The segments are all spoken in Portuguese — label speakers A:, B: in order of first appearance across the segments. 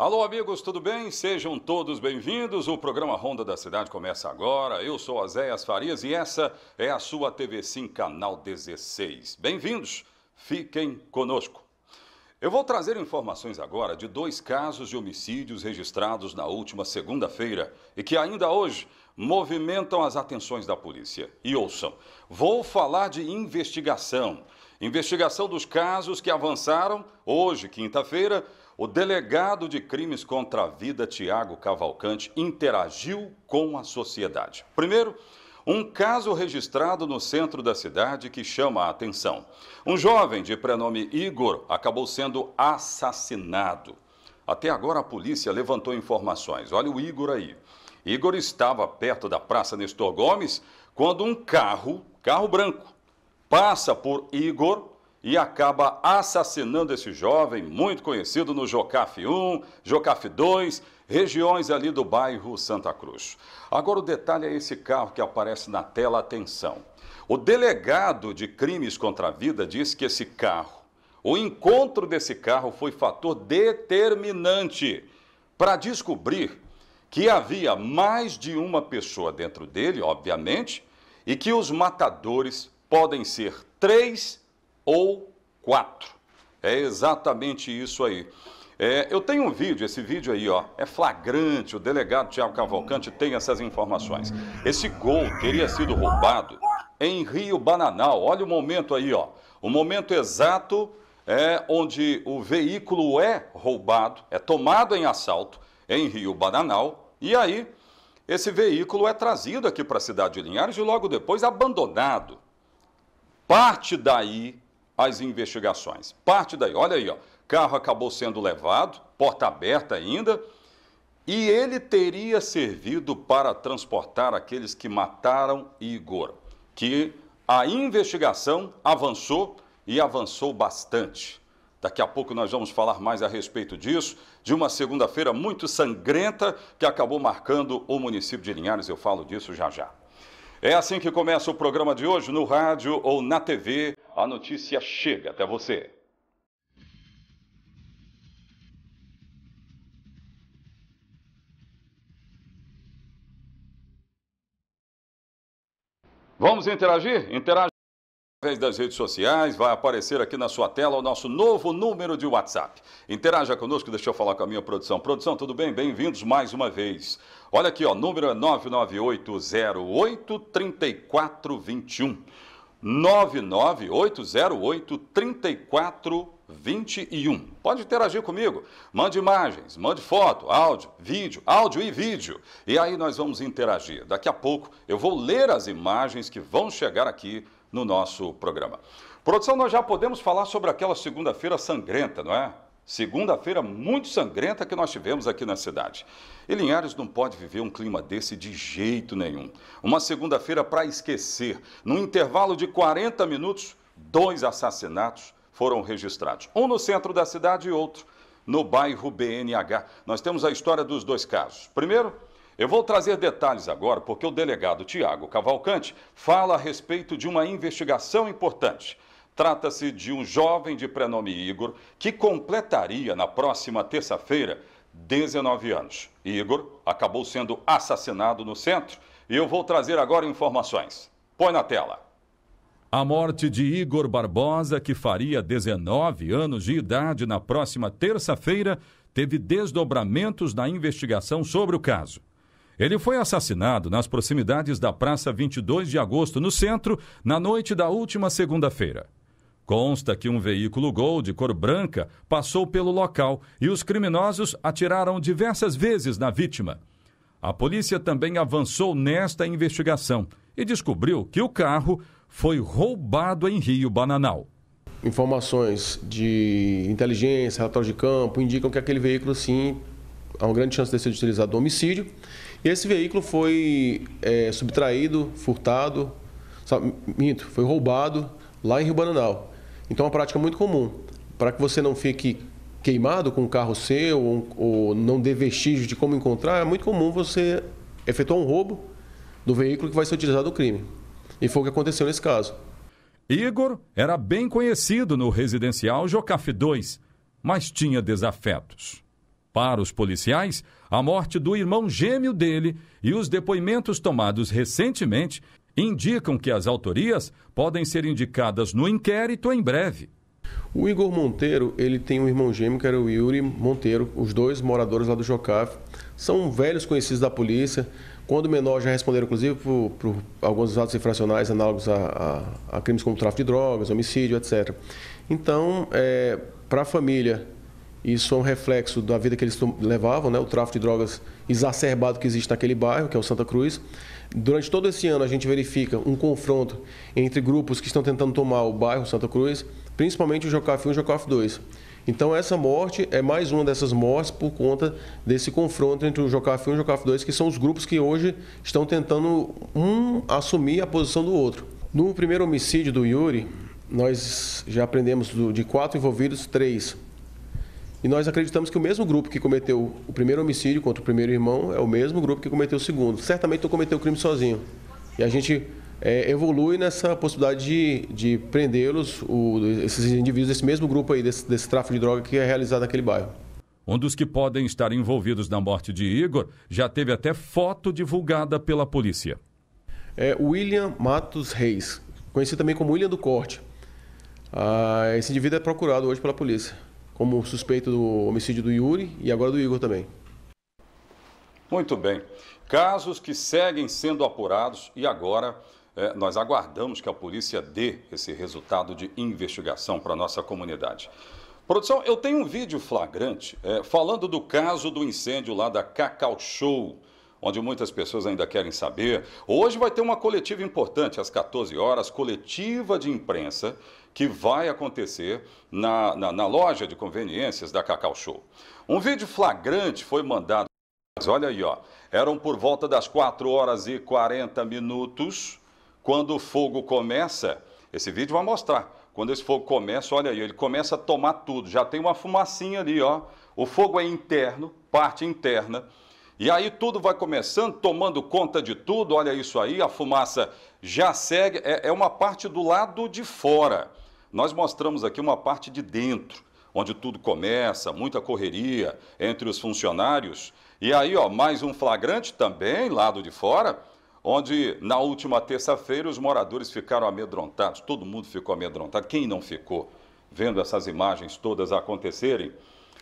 A: Alô, amigos, tudo bem? Sejam todos bem-vindos. O programa Ronda da Cidade começa agora. Eu sou Azéias Farias e essa é a sua TV Sim, canal 16. Bem-vindos, fiquem conosco. Eu vou trazer informações agora de dois casos de homicídios registrados na última segunda-feira e que ainda hoje movimentam as atenções da polícia. E ouçam, vou falar de investigação. Investigação dos casos que avançaram hoje, quinta-feira, o delegado de crimes contra a vida, Tiago Cavalcante, interagiu com a sociedade. Primeiro, um caso registrado no centro da cidade que chama a atenção. Um jovem de prenome Igor acabou sendo assassinado. Até agora a polícia levantou informações. Olha o Igor aí. Igor estava perto da Praça Nestor Gomes quando um carro, carro branco, passa por Igor e acaba assassinando esse jovem, muito conhecido no Jocaf 1, Jocaf 2, regiões ali do bairro Santa Cruz. Agora o detalhe é esse carro que aparece na tela, atenção. O delegado de crimes contra a vida diz que esse carro, o encontro desse carro foi fator determinante para descobrir que havia mais de uma pessoa dentro dele, obviamente, e que os matadores podem ser três ou quatro. É exatamente isso aí. É, eu tenho um vídeo, esse vídeo aí, ó, é flagrante. O delegado Tiago Cavalcante tem essas informações. Esse gol teria sido roubado em Rio Bananal. Olha o momento aí, ó. O momento exato é onde o veículo é roubado, é tomado em assalto em Rio Bananal. E aí, esse veículo é trazido aqui para a cidade de Linhares e logo depois abandonado. Parte daí as investigações. Parte daí, olha aí, ó, carro acabou sendo levado, porta aberta ainda, e ele teria servido para transportar aqueles que mataram Igor, que a investigação avançou e avançou bastante. Daqui a pouco nós vamos falar mais a respeito disso, de uma segunda-feira muito sangrenta que acabou marcando o município de Linhares. Eu falo disso já já. É assim que começa o programa de hoje no rádio ou na TV a notícia chega até você. Vamos interagir? interage através das redes sociais, vai aparecer aqui na sua tela o nosso novo número de WhatsApp. Interaja conosco, deixa eu falar com a minha produção. Produção, tudo bem? Bem-vindos mais uma vez. Olha aqui, ó, número é 998083421. 99808 3421. Pode interagir comigo. Mande imagens, mande foto, áudio, vídeo, áudio e vídeo. E aí nós vamos interagir. Daqui a pouco eu vou ler as imagens que vão chegar aqui no nosso programa. Produção, nós já podemos falar sobre aquela segunda-feira sangrenta, não é? Segunda-feira muito sangrenta que nós tivemos aqui na cidade. E Linhares não pode viver um clima desse de jeito nenhum. Uma segunda-feira para esquecer. No intervalo de 40 minutos, dois assassinatos foram registrados. Um no centro da cidade e outro no bairro BNH. Nós temos a história dos dois casos. Primeiro, eu vou trazer detalhes agora porque o delegado Tiago Cavalcante fala a respeito de uma investigação importante. Trata-se de um jovem de prenome Igor que completaria na próxima terça-feira 19 anos. Igor acabou sendo assassinado no centro e eu vou trazer agora informações. Põe na tela. A morte de Igor Barbosa, que faria 19 anos de idade na próxima terça-feira, teve desdobramentos na investigação sobre o caso. Ele foi assassinado nas proximidades da Praça 22 de Agosto, no centro, na noite da última segunda-feira. Consta que um veículo Gol de cor branca passou pelo local e os criminosos atiraram diversas vezes na vítima. A polícia também avançou nesta investigação e descobriu que o carro foi roubado em Rio Bananal.
B: Informações de inteligência, relatório de campo, indicam que aquele veículo, sim, há uma grande chance de ser utilizado no homicídio. E esse veículo foi é, subtraído, furtado, sabe, minto, foi roubado lá em Rio Bananal. Então é uma prática muito comum. Para que você não fique queimado com o carro seu ou, ou não dê vestígios de como encontrar, é muito comum você efetuar um roubo
A: do veículo que vai ser utilizado no crime. E foi o que aconteceu nesse caso. Igor era bem conhecido no residencial Jocaf 2, mas tinha desafetos. Para os policiais, a morte do irmão gêmeo dele e os depoimentos tomados recentemente indicam que as autorias podem ser indicadas no inquérito em breve. O Igor Monteiro, ele tem um irmão gêmeo que era o Yuri Monteiro, os
B: dois moradores lá do Jocaf. São velhos conhecidos da polícia. Quando menor já responderam, inclusive, por, por alguns atos infracionais análogos a, a, a, crimes como tráfico de drogas, homicídio, etc. Então, é, para a família, isso é um reflexo da vida que eles levavam, né? o tráfico de drogas exacerbado que existe naquele bairro, que é o Santa Cruz. Durante todo esse ano, a gente verifica um confronto entre grupos que estão tentando tomar o bairro Santa Cruz, principalmente o Jocaf 1 e o Jocaf 2. Então, essa morte é mais uma dessas mortes por conta desse confronto entre o Jocaf 1 e o Jocaf 2, que são os grupos que hoje estão tentando um assumir a posição do outro. No primeiro homicídio do Yuri, nós já aprendemos de quatro envolvidos, três e nós acreditamos que o mesmo grupo que cometeu o primeiro homicídio contra o primeiro irmão é o mesmo grupo que cometeu o segundo. Certamente não cometeu o crime sozinho. E a gente é, evolui nessa possibilidade de, de prendê-los, esses indivíduos desse mesmo grupo aí, desse, desse tráfico de droga que é realizado naquele bairro.
A: Um dos que podem estar envolvidos na morte de Igor já teve até foto divulgada pela polícia.
B: É William Matos Reis, conhecido também como William do Corte. Ah, esse indivíduo é procurado hoje pela polícia como suspeito do homicídio do Yuri e agora do Igor também.
A: Muito bem. Casos que seguem sendo apurados e agora é, nós aguardamos que a polícia dê esse resultado de investigação para a nossa comunidade. Produção, eu tenho um vídeo flagrante é, falando do caso do incêndio lá da Cacau Show, onde muitas pessoas ainda querem saber. Hoje vai ter uma coletiva importante, às 14 horas, coletiva de imprensa, que vai acontecer na, na, na loja de conveniências da Cacau Show. Um vídeo flagrante foi mandado. Olha aí, ó. Eram por volta das 4 horas e 40 minutos quando o fogo começa. Esse vídeo vai mostrar. Quando esse fogo começa, olha aí, ele começa a tomar tudo. Já tem uma fumacinha ali, ó. O fogo é interno, parte interna. E aí tudo vai começando, tomando conta de tudo. Olha isso aí, a fumaça já segue. É, é uma parte do lado de fora. Nós mostramos aqui uma parte de dentro, onde tudo começa, muita correria entre os funcionários. E aí, ó, mais um flagrante também, lado de fora, onde na última terça-feira os moradores ficaram amedrontados, todo mundo ficou amedrontado, quem não ficou? Vendo essas imagens todas acontecerem.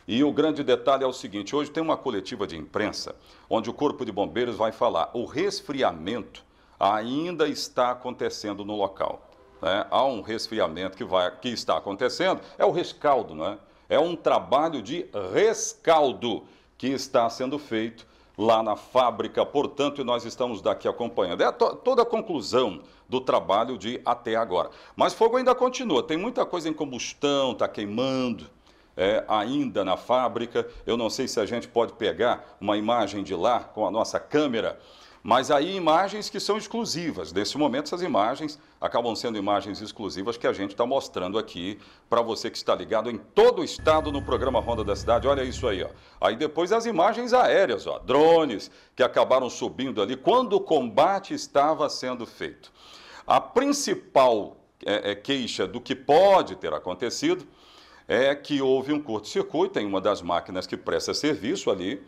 A: E o grande detalhe é o seguinte: hoje tem uma coletiva de imprensa onde o Corpo de Bombeiros vai falar. O resfriamento ainda está acontecendo no local né, a um resfriamento que, vai, que está acontecendo, é o rescaldo, não é? é um trabalho de rescaldo que está sendo feito lá na fábrica, portanto, nós estamos daqui acompanhando. É to toda a conclusão do trabalho de até agora. Mas fogo ainda continua, tem muita coisa em combustão, está queimando. É, ainda na fábrica, eu não sei se a gente pode pegar uma imagem de lá com a nossa câmera, mas aí imagens que são exclusivas. Nesse momento, essas imagens acabam sendo imagens exclusivas que a gente está mostrando aqui para você que está ligado em todo o estado no programa Ronda da Cidade. Olha isso aí, ó. Aí depois as imagens aéreas, ó, drones que acabaram subindo ali quando o combate estava sendo feito. A principal é, é, queixa do que pode ter acontecido é que houve um curto-circuito em uma das máquinas que presta serviço ali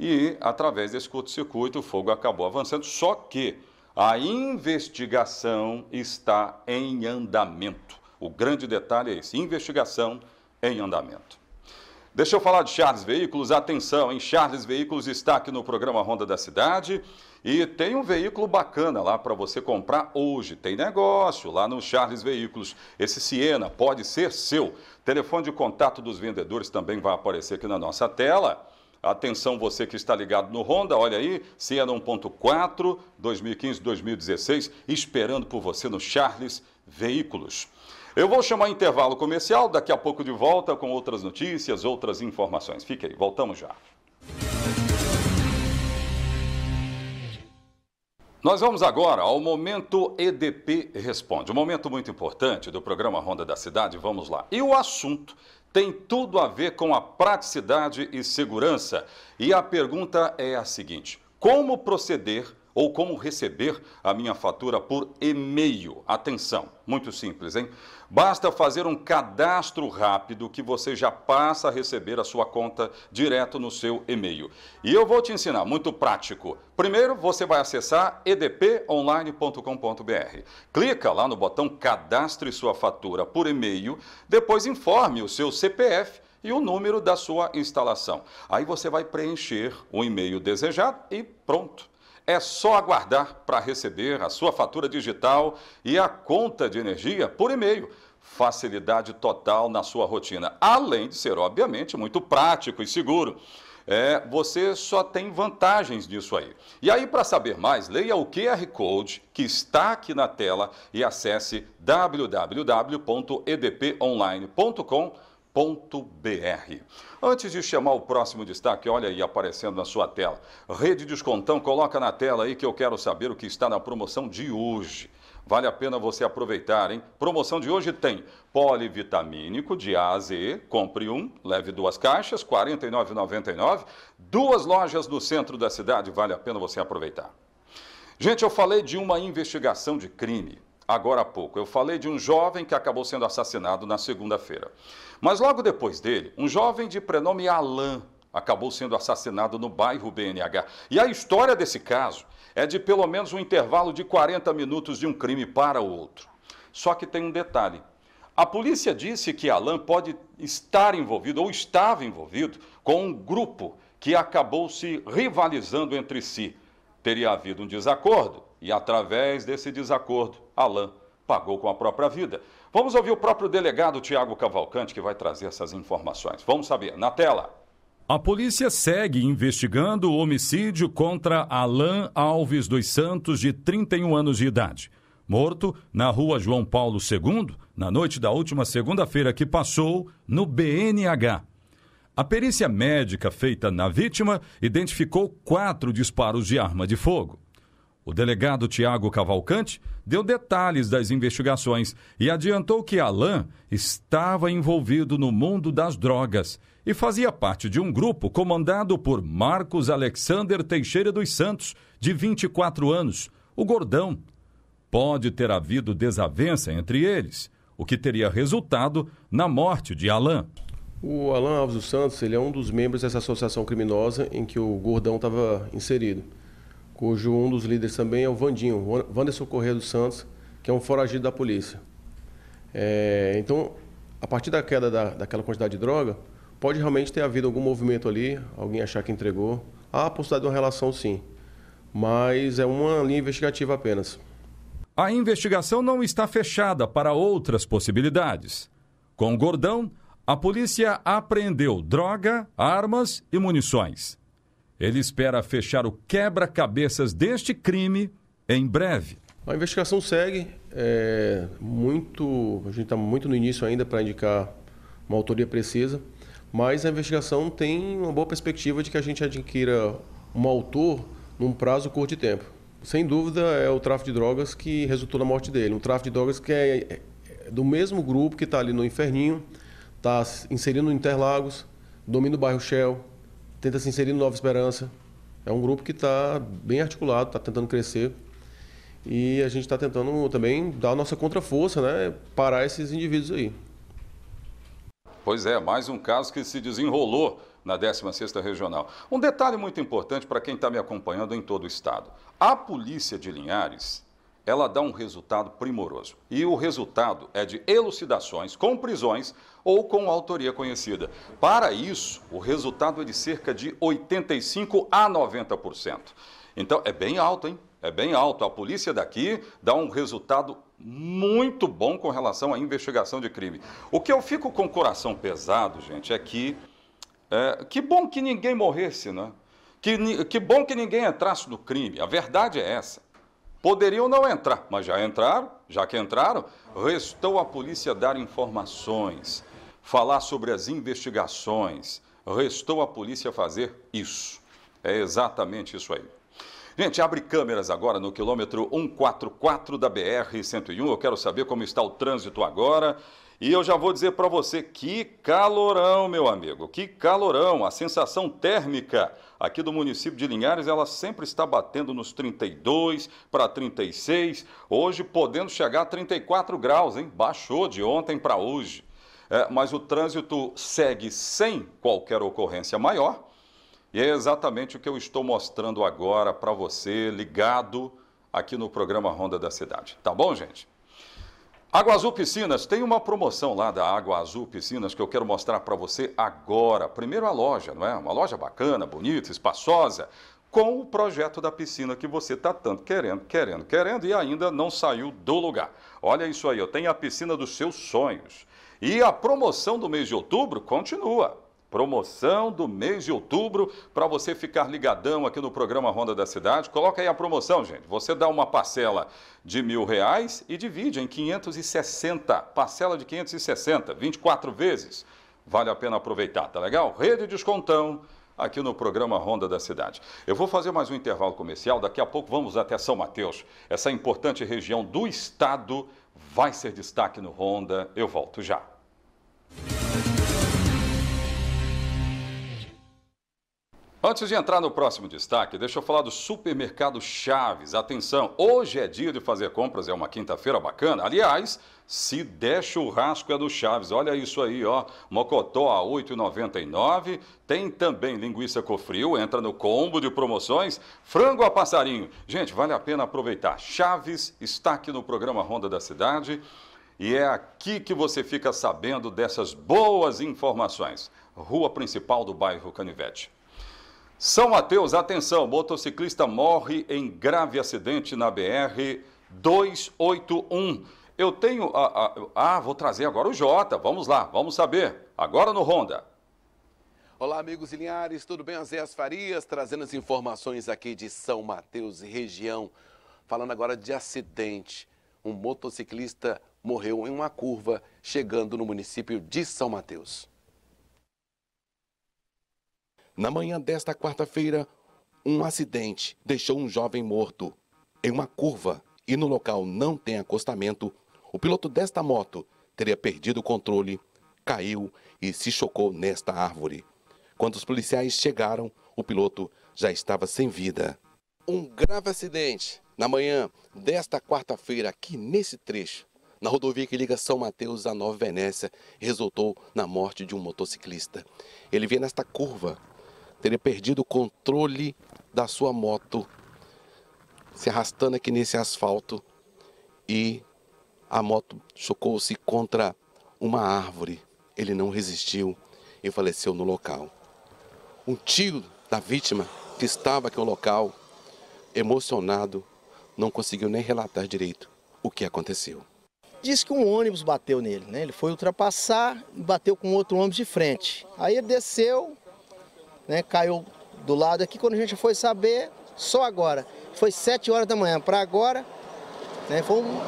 A: e através desse curto-circuito o fogo acabou avançando, só que a investigação está em andamento. O grande detalhe é esse: investigação em andamento. Deixa eu falar de Charles Veículos. Atenção, em Charles Veículos está aqui no programa Ronda da Cidade e tem um veículo bacana lá para você comprar hoje. Tem negócio lá no Charles Veículos. Esse Siena pode ser seu. Telefone de contato dos vendedores também vai aparecer aqui na nossa tela. Atenção você que está ligado no Honda, olha aí, Siena 1.4 2015-2016, esperando por você no Charles Veículos. Eu vou chamar intervalo comercial, daqui a pouco de volta com outras notícias, outras informações. Fique aí, voltamos já. Nós vamos agora ao momento EDP Responde, um momento muito importante do programa Ronda da Cidade. Vamos lá. E o assunto tem tudo a ver com a praticidade e segurança. E a pergunta é a seguinte: como proceder ou como receber a minha fatura por e-mail. Atenção, muito simples, hein? Basta fazer um cadastro rápido que você já passa a receber a sua conta direto no seu e-mail. E eu vou te ensinar, muito prático. Primeiro, você vai acessar edponline.com.br. Clica lá no botão Cadastre sua fatura por e-mail, depois informe o seu CPF e o número da sua instalação. Aí você vai preencher o e-mail desejado e pronto é só aguardar para receber a sua fatura digital e a conta de energia por e-mail. Facilidade total na sua rotina, além de ser, obviamente, muito prático e seguro. É, você só tem vantagens disso aí. E aí, para saber mais, leia o QR Code que está aqui na tela e acesse www.edponline.com.br br Antes de chamar o próximo destaque, olha aí aparecendo na sua tela. Rede Descontão, coloca na tela aí que eu quero saber o que está na promoção de hoje. Vale a pena você aproveitar, hein? Promoção de hoje tem polivitamínico de A a Z, compre um, leve duas caixas, R$ 49,99. Duas lojas no centro da cidade, vale a pena você aproveitar. Gente, eu falei de uma investigação de crime agora há pouco. Eu falei de um jovem que acabou sendo assassinado na segunda-feira. Mas logo depois dele, um jovem de prenome Alain acabou sendo assassinado no bairro BNH. E a história desse caso é de pelo menos um intervalo de 40 minutos de um crime para o outro. Só que tem um detalhe. A polícia disse que Alain pode estar envolvido ou estava envolvido com um grupo que acabou se rivalizando entre si. Teria havido um desacordo e, através desse desacordo, Alain pagou com a própria vida. Vamos ouvir o próprio delegado Tiago Cavalcante, que vai trazer essas informações. Vamos saber. Na tela. A polícia segue investigando o homicídio contra Alain Alves dos Santos, de 31 anos de idade. Morto na rua João Paulo II, na noite da última segunda-feira que passou, no BNH. A perícia médica feita na vítima identificou quatro disparos de arma de fogo. O delegado Tiago Cavalcante deu detalhes das investigações e adiantou que Alain estava envolvido no mundo das drogas e fazia parte de um grupo comandado por Marcos Alexander Teixeira dos Santos, de 24 anos, o Gordão. Pode ter havido desavença entre eles, o que teria resultado na morte de Alain. O Alain Alves dos Santos ele é um dos membros dessa associação
B: criminosa em que o Gordão estava inserido cujo um dos líderes também é o Vandinho, Wanderson Correia dos Santos, que é um foragido da polícia. É, então, a partir da queda da, daquela quantidade de droga, pode realmente ter havido algum movimento ali, alguém achar que entregou. Há a possibilidade de uma relação, sim, mas é uma linha investigativa
A: apenas. A investigação não está fechada para outras possibilidades. Com o Gordão, a polícia apreendeu droga, armas e munições. Ele espera fechar o quebra-cabeças deste crime em breve. A investigação segue. É muito, a gente está muito no início ainda
B: para indicar uma autoria precisa, mas a investigação tem uma boa perspectiva de que a gente adquira um autor num prazo curto de tempo. Sem dúvida, é o tráfico de drogas que resultou na morte dele. Um tráfico de drogas que é, é do mesmo grupo que está ali no Inferninho, está inserido no Interlagos, domina o bairro Shell, tenta se inserir no Nova Esperança. É um grupo que está bem articulado, está tentando crescer. E a gente está tentando também dar a nossa contraforça, né? Parar esses indivíduos aí.
A: Pois é, mais um caso que se desenrolou na 16ª Regional. Um detalhe muito importante para quem está me acompanhando em todo o estado. A polícia de Linhares, ela dá um resultado primoroso. E o resultado é de elucidações com prisões ou com autoria conhecida. Para isso, o resultado é de cerca de 85% a 90%. Então, é bem alto, hein? É bem alto. A polícia daqui dá um resultado muito bom com relação à investigação de crime. O que eu fico com o coração pesado, gente, é que. É, que bom que ninguém morresse, né? Que, que bom que ninguém entrasse no crime. A verdade é essa. Poderiam não entrar, mas já entraram, já que entraram, restou a polícia dar informações falar sobre as investigações. Restou a polícia fazer isso. É exatamente isso aí. Gente, abre câmeras agora no quilômetro 144 da BR-101. Eu quero saber como está o trânsito agora. E eu já vou dizer para você que calorão, meu amigo, que calorão. A sensação térmica aqui do município de Linhares, ela sempre está batendo nos 32 para 36, hoje podendo chegar a 34 graus, hein? Baixou de ontem para hoje é, mas o trânsito segue sem qualquer ocorrência maior. E é exatamente o que eu estou mostrando agora para você, ligado aqui no programa Ronda da Cidade. Tá bom, gente? Água Azul Piscinas, tem uma promoção lá da Água Azul Piscinas que eu quero mostrar para você agora. Primeiro a loja, não é? Uma loja bacana, bonita, espaçosa, com o projeto da piscina que você está tanto querendo, querendo, querendo e ainda não saiu do lugar. Olha isso aí, eu tenho a piscina dos seus sonhos. E a promoção do mês de outubro continua. Promoção do mês de outubro para você ficar ligadão aqui no programa Ronda da Cidade. Coloca aí a promoção, gente. Você dá uma parcela de mil reais e divide em 560. Parcela de 560, 24 vezes. Vale a pena aproveitar, tá legal? Rede Descontão aqui no programa Ronda da Cidade. Eu vou fazer mais um intervalo comercial, daqui a pouco vamos até São Mateus. Essa importante região do estado vai ser destaque no Ronda. Eu volto já. Antes de entrar no próximo destaque, deixa eu falar do supermercado Chaves. Atenção, hoje é dia de fazer compras, é uma quinta-feira bacana. Aliás, se der churrasco é do Chaves. Olha isso aí, ó. Mocotó a 8,99. Tem também linguiça cofrio, entra no combo de promoções. Frango a passarinho. Gente, vale a pena aproveitar. Chaves está aqui no programa Ronda da Cidade. E é aqui que você fica sabendo dessas boas informações. Rua principal do bairro Canivete. São Mateus, atenção, motociclista morre em grave acidente na BR 281. Eu tenho. Ah, ah, ah, vou trazer agora o Jota. Vamos lá, vamos saber. Agora no Honda.
C: Olá, amigos e linhares, tudo bem? Azéas Farias, trazendo as informações aqui de São Mateus e região. Falando agora de acidente. Um motociclista morreu em uma curva chegando no município de São Mateus. Na manhã desta quarta-feira, um acidente deixou um jovem morto. Em uma curva e no local não tem acostamento, o piloto desta moto teria perdido o controle, caiu e se chocou nesta árvore. Quando os policiais chegaram, o piloto já estava sem vida. Um grave acidente na manhã desta quarta-feira, aqui nesse trecho, na rodovia que liga São Mateus a Nova Venécia, resultou na morte de um motociclista. Ele vinha nesta curva teria perdido o controle da sua moto, se arrastando aqui nesse asfalto e a moto chocou-se contra uma árvore. Ele não resistiu e faleceu no local. Um tio da vítima, que estava aqui no local, emocionado, não conseguiu nem relatar direito o que aconteceu.
B: Diz que um ônibus bateu nele, né? Ele foi ultrapassar e bateu com outro ônibus de frente. Aí ele desceu, né, caiu do lado aqui. Quando a gente foi saber, só agora. Foi 7 horas da manhã para agora. Né, foi um...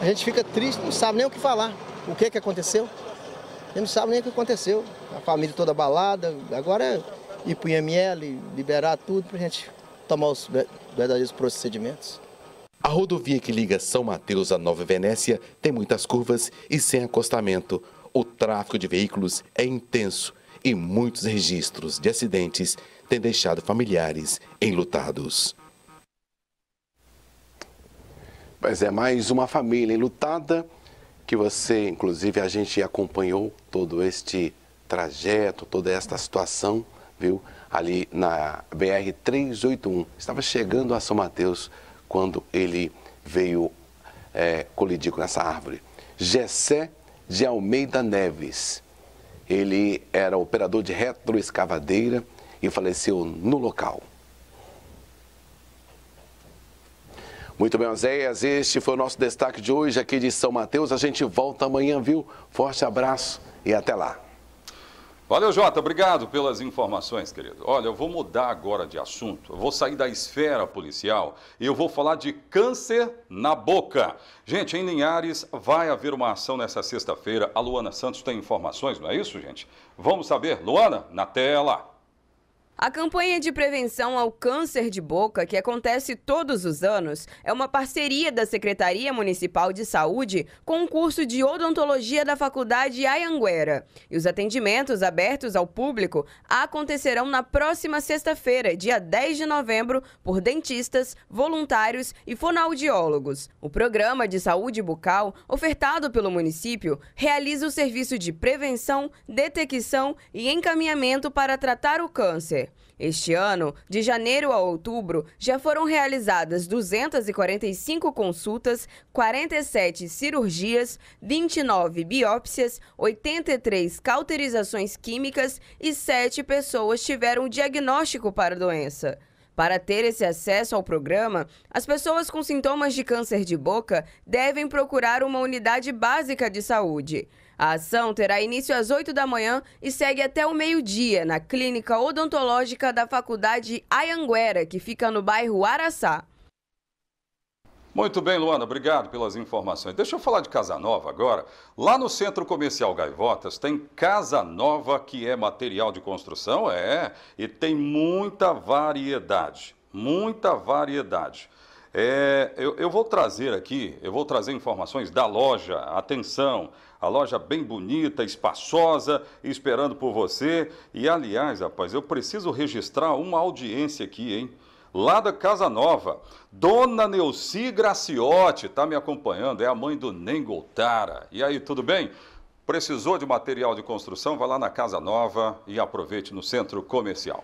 B: A gente fica triste, não sabe nem o que falar. O que, que aconteceu? A gente não sabe nem o que aconteceu. A família toda abalada. Agora é ir para o IML, liberar tudo para a gente tomar os verdadeiros procedimentos.
C: A rodovia que liga São Mateus à Nova Venécia tem muitas curvas e sem acostamento. O tráfego de veículos é intenso e muitos registros de acidentes têm deixado familiares enlutados. Pois é, mais uma família enlutada que você, inclusive, a gente acompanhou todo este trajeto, toda esta situação, viu? Ali na BR 381. Estava chegando a São Mateus quando ele veio é, colidir com essa árvore. Gessé de Almeida Neves. Ele era operador de retroescavadeira e faleceu no local. Muito bem, Oséias, este foi o nosso destaque de hoje aqui de São Mateus. A gente volta amanhã, viu? Forte abraço e até lá.
A: Valeu, Jota. Obrigado pelas informações, querido. Olha, eu vou mudar agora de assunto. Eu vou sair da esfera policial e eu vou falar de câncer na boca. Gente, em Linhares vai haver uma ação nessa sexta-feira. A Luana Santos tem informações, não é isso, gente? Vamos saber. Luana, na tela.
D: A campanha de prevenção ao câncer de boca, que acontece todos os anos, é uma parceria da Secretaria Municipal de Saúde com o curso de odontologia da Faculdade Ayanguera. E os atendimentos abertos ao público acontecerão na próxima sexta-feira, dia 10 de novembro, por dentistas, voluntários e fonoaudiólogos. O programa de saúde bucal, ofertado pelo município, realiza o serviço de prevenção, detecção e encaminhamento para tratar o câncer. Este ano, de janeiro a outubro, já foram realizadas 245 consultas, 47 cirurgias, 29 biópsias, 83 cauterizações químicas e 7 pessoas tiveram diagnóstico para a doença. Para ter esse acesso ao programa, as pessoas com sintomas de câncer de boca devem procurar uma unidade básica de saúde. A ação terá início às 8 da manhã e segue até o meio-dia na Clínica Odontológica da Faculdade Ayanguera, que fica no bairro Araçá.
A: Muito bem, Luana, obrigado pelas informações. Deixa eu falar de Casa Nova agora. Lá no Centro Comercial Gaivotas tem Casa Nova, que é material de construção, é, e tem muita variedade, muita variedade. É, eu, eu vou trazer aqui, eu vou trazer informações da loja, atenção, a loja bem bonita, espaçosa, esperando por você. E aliás, rapaz, eu preciso registrar uma audiência aqui, hein? Lá da Casa Nova, Dona Neuci Graciotti está me acompanhando, é a mãe do Nem Goltara. E aí, tudo bem? Precisou de material de construção? Vá lá na Casa Nova e aproveite no centro comercial.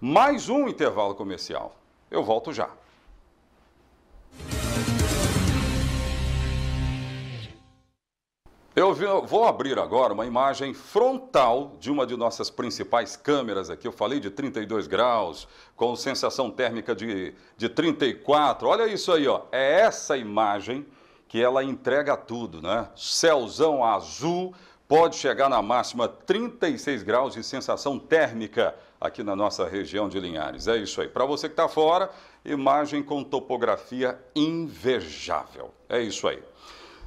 A: Mais um intervalo comercial. Eu volto já. Eu vou abrir agora uma imagem frontal de uma de nossas principais câmeras aqui. Eu falei de 32 graus, com sensação térmica de, de 34. Olha isso aí, ó. É essa imagem que ela entrega tudo, né? Céuzão azul, pode chegar na máxima 36 graus de sensação térmica aqui na nossa região de Linhares. É isso aí. Para você que está fora, imagem com topografia invejável. É isso aí.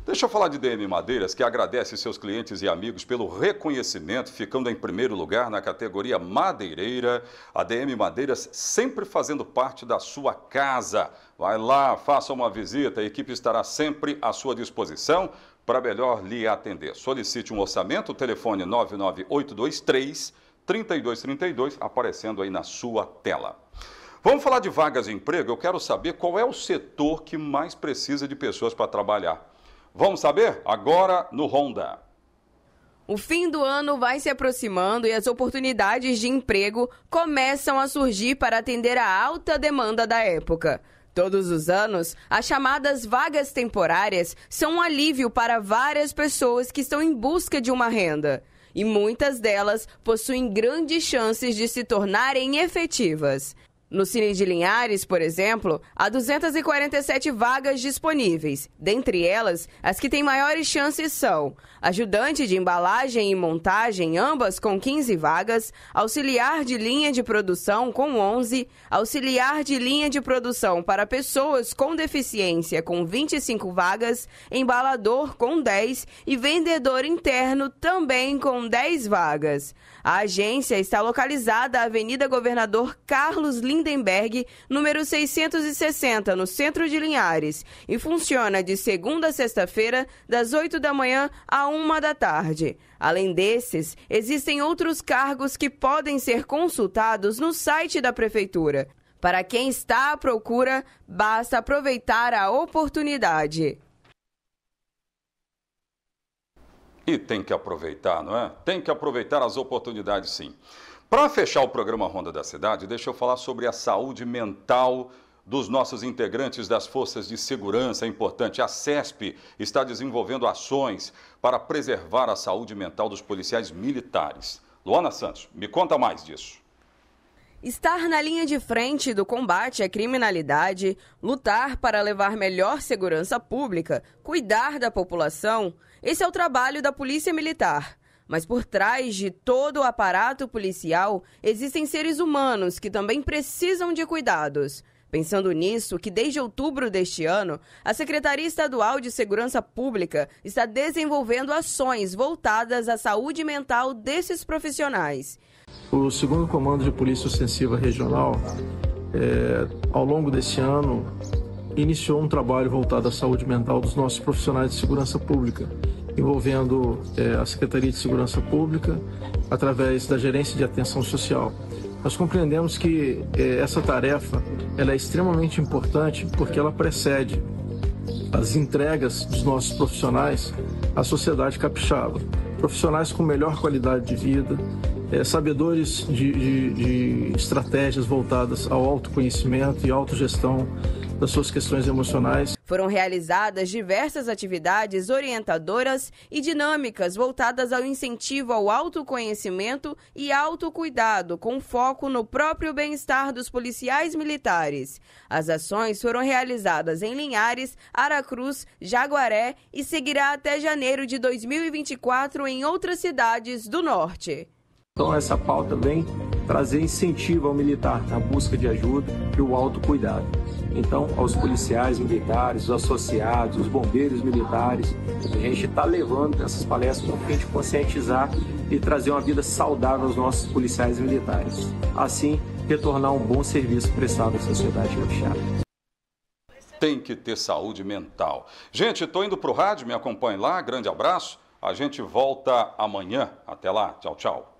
A: Deixa eu falar de DM Madeiras, que agradece seus clientes e amigos pelo reconhecimento, ficando em primeiro lugar na categoria madeireira. A DM Madeiras sempre fazendo parte da sua casa. Vai lá, faça uma visita, a equipe estará sempre à sua disposição para melhor lhe atender. Solicite um orçamento, telefone 99823 3232, aparecendo aí na sua tela. Vamos falar de vagas de emprego? Eu quero saber qual é o setor que mais precisa de pessoas para trabalhar. Vamos saber? Agora no Honda. O
D: fim do ano vai se aproximando e as oportunidades de emprego começam a surgir para atender a alta demanda da época. Todos os anos, as chamadas vagas temporárias são um alívio para várias pessoas que estão em busca de uma renda. E muitas delas possuem grandes chances de se tornarem efetivas. No Cine de Linhares, por exemplo, há 247 vagas disponíveis. Dentre elas, as que têm maiores chances são ajudante de embalagem e montagem, ambas com 15 vagas, auxiliar de linha de produção com 11, auxiliar de linha de produção para pessoas com deficiência com 25 vagas, embalador com 10 e vendedor interno também com 10 vagas. A agência está localizada à Avenida Governador Carlos Lindenberg, número 660, no centro de Linhares, e funciona de segunda a sexta-feira, das 8 da manhã à 1 da tarde. Além desses, existem outros cargos que podem ser consultados no site da Prefeitura. Para quem está à procura, basta aproveitar a oportunidade.
A: E tem que aproveitar, não é? Tem que aproveitar as oportunidades, sim. Para fechar o programa Ronda da Cidade, deixa eu falar sobre a saúde mental dos nossos integrantes das forças de segurança. É importante. A CESP está desenvolvendo ações para preservar a saúde mental dos policiais militares. Luana Santos, me conta mais disso.
D: Estar na linha de frente do combate à criminalidade, lutar para levar melhor segurança pública, cuidar da população esse é o trabalho da Polícia Militar. Mas por trás de todo o aparato policial existem seres humanos que também precisam de cuidados. Pensando nisso, que desde outubro deste ano, a Secretaria Estadual de Segurança Pública está desenvolvendo ações voltadas à saúde mental desses profissionais.
B: O segundo comando de Polícia Ostensiva Regional, é, ao longo deste ano, iniciou um trabalho voltado à saúde mental dos nossos profissionais de segurança pública, envolvendo é, a Secretaria de Segurança Pública através da Gerência de Atenção Social. Nós compreendemos que é, essa tarefa ela é extremamente importante porque ela precede as entregas dos nossos profissionais à sociedade capixaba. Profissionais com melhor qualidade de vida, é, sabedores de, de, de estratégias voltadas ao autoconhecimento e autogestão das suas questões emocionais.
D: Foram realizadas diversas atividades orientadoras e dinâmicas voltadas ao incentivo ao autoconhecimento e autocuidado, com foco no próprio bem-estar dos policiais militares. As ações foram realizadas em Linhares, Aracruz, Jaguaré e seguirá até janeiro de 2024 em outras cidades do norte.
B: Então, essa pauta vem trazer incentivo ao militar na busca de ajuda e o autocuidado. Então, aos policiais militares, os associados, os bombeiros militares, a gente está levando essas palestras para a gente conscientizar e trazer uma vida saudável aos nossos policiais militares. Assim, retornar um bom serviço prestado à sociedade capixaba.
A: Tem que ter saúde mental. Gente, estou indo para o rádio, me acompanhe lá, grande abraço. A gente volta amanhã. Até lá, tchau, tchau.